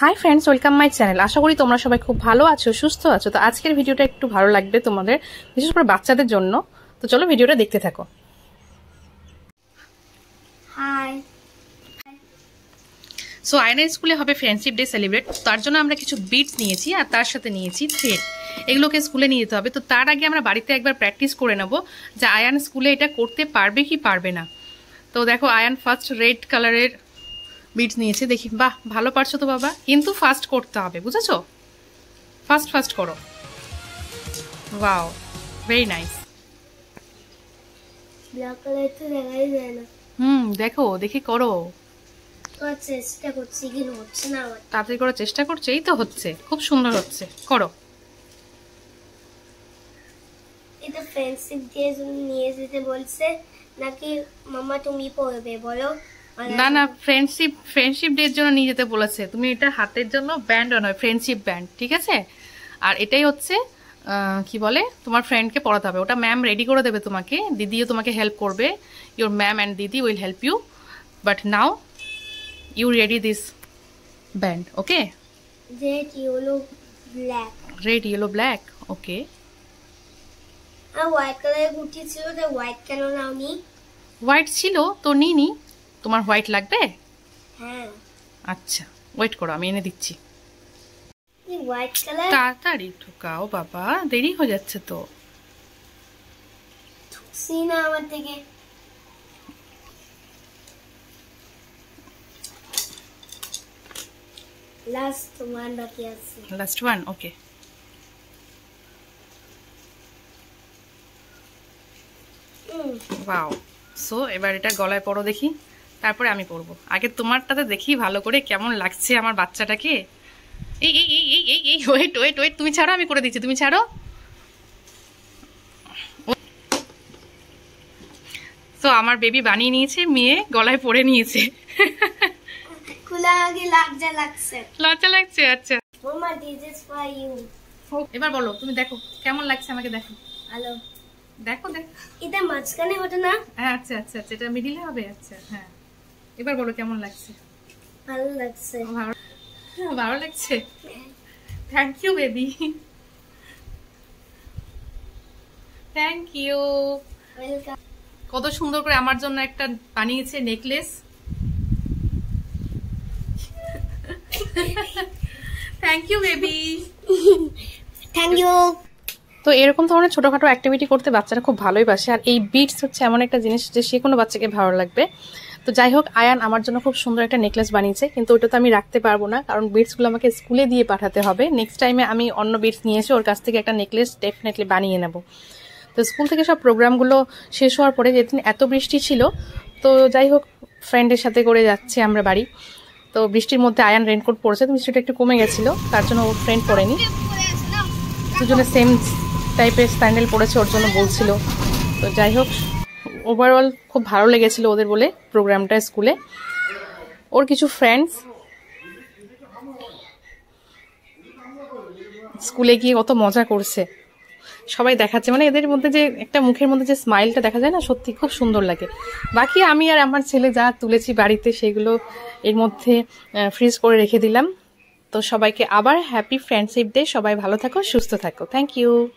high friends welcome my channel আশা করি তোমরা সবাই খুব ভালো আছো সুস্থ আছো তো আজকের ভিডিওটা একটু ভালো লাগবে তোমাদের বিশেষ করে বাচ্চাদের জন্য তো চলো ভিডিওটা দেখতে থাকো সো আয়না স্কুলে হবে ফ্রেন্ডশিপ ডে সেলিব্রেট তার জন্য আমরা কিছু বিটস নিয়েছি আর তার সাথে নিয়েছি থ্রেড এগুলোকে স্কুলে নিয়ে যেতে হবে তো তার আগে আমরা বাড়িতে একবার প্র্যাকটিস করে নেব যে আয়ান স্কুলে এটা করতে পারবে কি পারবে না তো দেখো আয়ান ফার্স্ট রেড কালারের বিটস নিয়েছি দেখি বাহ ভালো পারছো তো বাবা কিন্তু ফাস্ট করতে হবে বুঝেছো ফাস্ট ফাস্ট করো ওয়াও ভেরি নাইস হুম দেখো দেখি করো চেষ্টা করছি কিন্তু হচ্ছে না তাড়াতাড়ি করার চেষ্টা করছে এই তো হচ্ছে খুব সুন্দর হচ্ছে করো এটা ফ্রেন্ডশিপ দিয়ে নিয়ে যেতে বলছে নাকি মামা তুমি পড়বে বলো মানে না না ফ্রেন্ডশিপ ফ্রেন্ডশিপ ডের জন্য নিয়ে যেতে বলেছে তুমি এটা হাতের জন্য ব্যান্ড নয় ফ্রেন্ডশিপ ব্যান্ড ঠিক আছে আর এটাই হচ্ছে কি বলে তোমার ফ্রেন্ডকে পড়াতে হবে ওটা ম্যাম রেডি করে দেবে তোমাকে দিদিও তোমাকে হেল্প করবে ইউর ম্যাম অ্যান্ড দিদি will help you but now you ready this band okay red yellow black red yellow black okay আর হোয়াইট কালারের গুটি ছিল হোয়াইট কেন নি হোয়াইট ছিল তো নি তোমার হোয়াইট লাগবে হ্যাঁ আচ্ছা ওয়েট করো আমি এনে দিচ্ছি তাড়াতাড়ি ঢুকাও বাবা দেরি হয়ে যাচ্ছে তো আমার থেকে লাস্ট ওয়ান বাকি আছে last one okay wow so এবার এটা গলায় পরো দেখি তারপরে আমি পরবো আগে তোমারটাতে দেখি ভালো করে কেমন লাগছে আমার বাচ্চাটাকে এই এই এই এই এই এই ওয়েট ওয়েট ওয়েট তুমি ছাড়ো আমি করে দিচ্ছি তুমি ছাড়ো তো আমার বেবি বানিয়ে নিয়েছে মেয়ে গলায় পরে নিয়েছে লজ্জা লাগছে লজ্জা লাগছে আচ্ছা এবার বলো তুমি দেখো কেমন লাগছে আমাকে দেখো হ্যালো দেখো দেখো এটা মাঝখানে ওঠে না হ্যাঁ আচ্ছা আচ্ছা আচ্ছা এটা মিডিলে হবে আচ্ছা হ্যাঁ এবার বলো কেমন লাগছে ভালো লাগছে ভালো লাগছে thank you baby thank you কত সুন্দর করে আমার জন্য একটা বানিয়েছে necklace thank you baby thank you তো এরকম ধরনের ছোটোখাটো অ্যাক্টিভিটি করতে বাচ্চারা খুব ভালোই বাসে আর এই বিটস হচ্ছে এমন একটা জিনিস যে সে কোনো বাচ্চাকে ভালো লাগবে তো যাই হোক আয়ান আমার জন্য খুব সুন্দর একটা নেকলেস বানিয়েছে কিন্তু ওটা তো আমি রাখতে পারবো না কারণ বিটসগুলো আমাকে স্কুলে দিয়ে পাঠাতে হবে নেক্সট টাইমে আমি অন্য বিটস নিয়ে এসে ওর কাছ থেকে একটা নেকলেস ডেফিনেটলি বানিয়ে নেব তো স্কুল থেকে সব প্রোগ্রামগুলো শেষ হওয়ার পরে যেদিন এত বৃষ্টি ছিল তো যাই হোক ফ্রেন্ডের সাথে করে যাচ্ছি আমরা বাড়ি তো বৃষ্টির মধ্যে আয়ান রেনকোট পরেছে বৃষ্টিটা একটু কমে গেছিলো তার জন্য ওর ফ্রেন্ড পরেনি দুজনে সেম টাইপের স্যান্ডেল পরেছে ওর জন্য বলছিল তো যাই হোক ওভারঅল খুব ভালো লেগেছিল ওদের বলে প্রোগ্রামটা স্কুলে ওর কিছু ফ্রেন্ডস স্কুলে গিয়ে কত মজা করছে সবাই দেখাচ্ছে মানে এদের মধ্যে যে একটা মুখের মধ্যে যে স্মাইলটা দেখা যায় না সত্যি খুব সুন্দর লাগে বাকি আমি আর আমার ছেলে যা তুলেছি বাড়িতে সেগুলো এর মধ্যে ফ্রিজ করে রেখে দিলাম তো সবাইকে আবার হ্যাপি ফ্রেন্ডশিপ ডে সবাই ভালো থাকো সুস্থ থাকো থ্যাংক ইউ